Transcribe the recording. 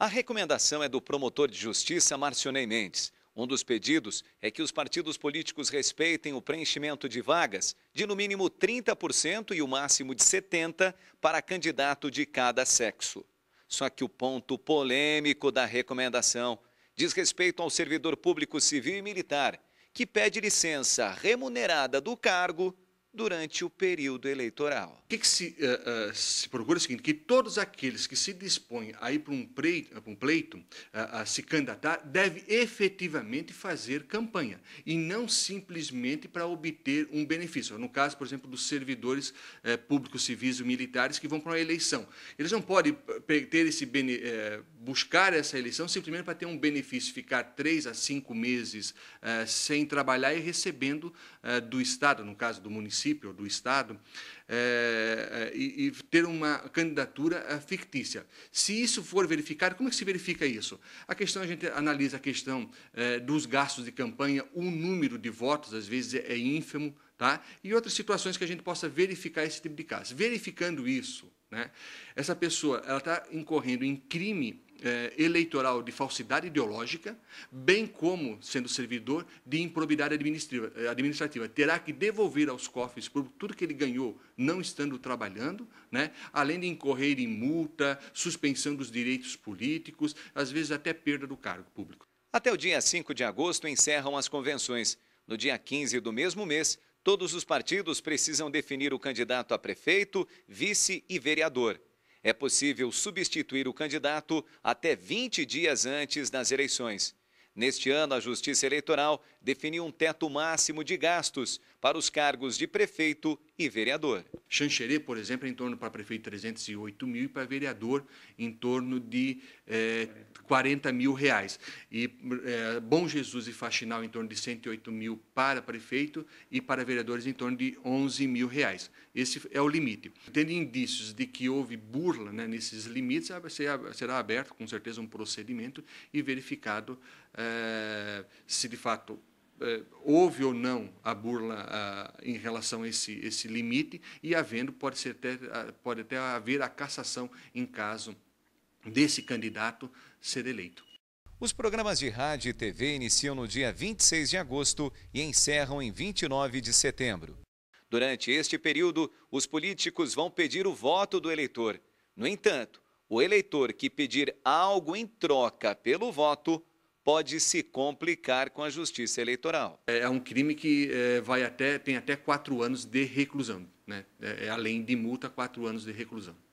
A recomendação é do promotor de justiça Marcionei Mendes. Um dos pedidos é que os partidos políticos respeitem o preenchimento de vagas de no mínimo 30% e o máximo de 70% para candidato de cada sexo. Só que o ponto polêmico da recomendação diz respeito ao servidor público civil e militar, que pede licença remunerada do cargo durante o período eleitoral. O que, que se, uh, uh, se, procura é o seguinte, que todos aqueles que se dispõem a ir para um, pleito, eh, a um pleito uh, se candidatar, deve efetivamente fazer campanha, e não simplesmente para obter um benefício. No caso, por exemplo, dos servidores públicos, civis e militares que vão para uma eleição. Eles não podem ter esse benefício buscar essa eleição simplesmente para ter um benefício, ficar três a cinco meses eh, sem trabalhar e recebendo eh, do Estado, no caso do município ou do Estado, eh, e, e, ter uma candidatura fictícia. Se isso for verificado, como é que se verifica isso? A questão, a gente analisa a questão dos gastos de campanha, o número de votos, às vezes, é, é ínfimo, tá? e outras situações que a gente possa verificar esse tipo de caso. Verificando isso, né? Essa pessoa ela está incorrendo em crime é, eleitoral de falsidade ideológica, bem como, sendo servidor, de improbidade administrativa, é, administrativa. Terá que devolver aos cofres por tudo que ele ganhou não estando trabalhando, né? além de incorrer em multa, suspensão dos direitos políticos, às vezes até perda do cargo público. Até o dia 5 de agosto encerram as convenções. No dia 15 do mesmo mês, Todos os partidos precisam definir o candidato a prefeito, vice e vereador. É possível substituir o candidato até 20 dias antes das eleições. Neste ano, a Justiça Eleitoral definiu um teto máximo de gastos para os cargos de prefeito e vereador. Xanxerê, por exemplo, é em torno para prefeito 308 mil e para vereador em torno de é, eh, 40 mil reais. E é, Bom Jesus e Faxinal em torno de 108 mil para prefeito e para vereadores em torno de 11 mil reais. Esse é o limite. Tendo indícios de que houve burla né, nesses limites, será aberto com certeza um procedimento e verificado eh, é, se de fato é, houve ou não a burla a, em relação a esse, esse limite, e havendo, pode, ser até, pode até haver a cassação em caso desse candidato ser eleito. Os programas de rádio e TV iniciam no dia 26 de agosto e encerram em 29 de setembro. Durante este período, os políticos vão pedir o voto do eleitor. No entanto, o eleitor que pedir algo em troca pelo voto pode se complicar com a justiça eleitoral. É, é um crime que é, vai até, tem até quatro anos de reclusão, né? É, é além de multa, quatro anos de reclusão.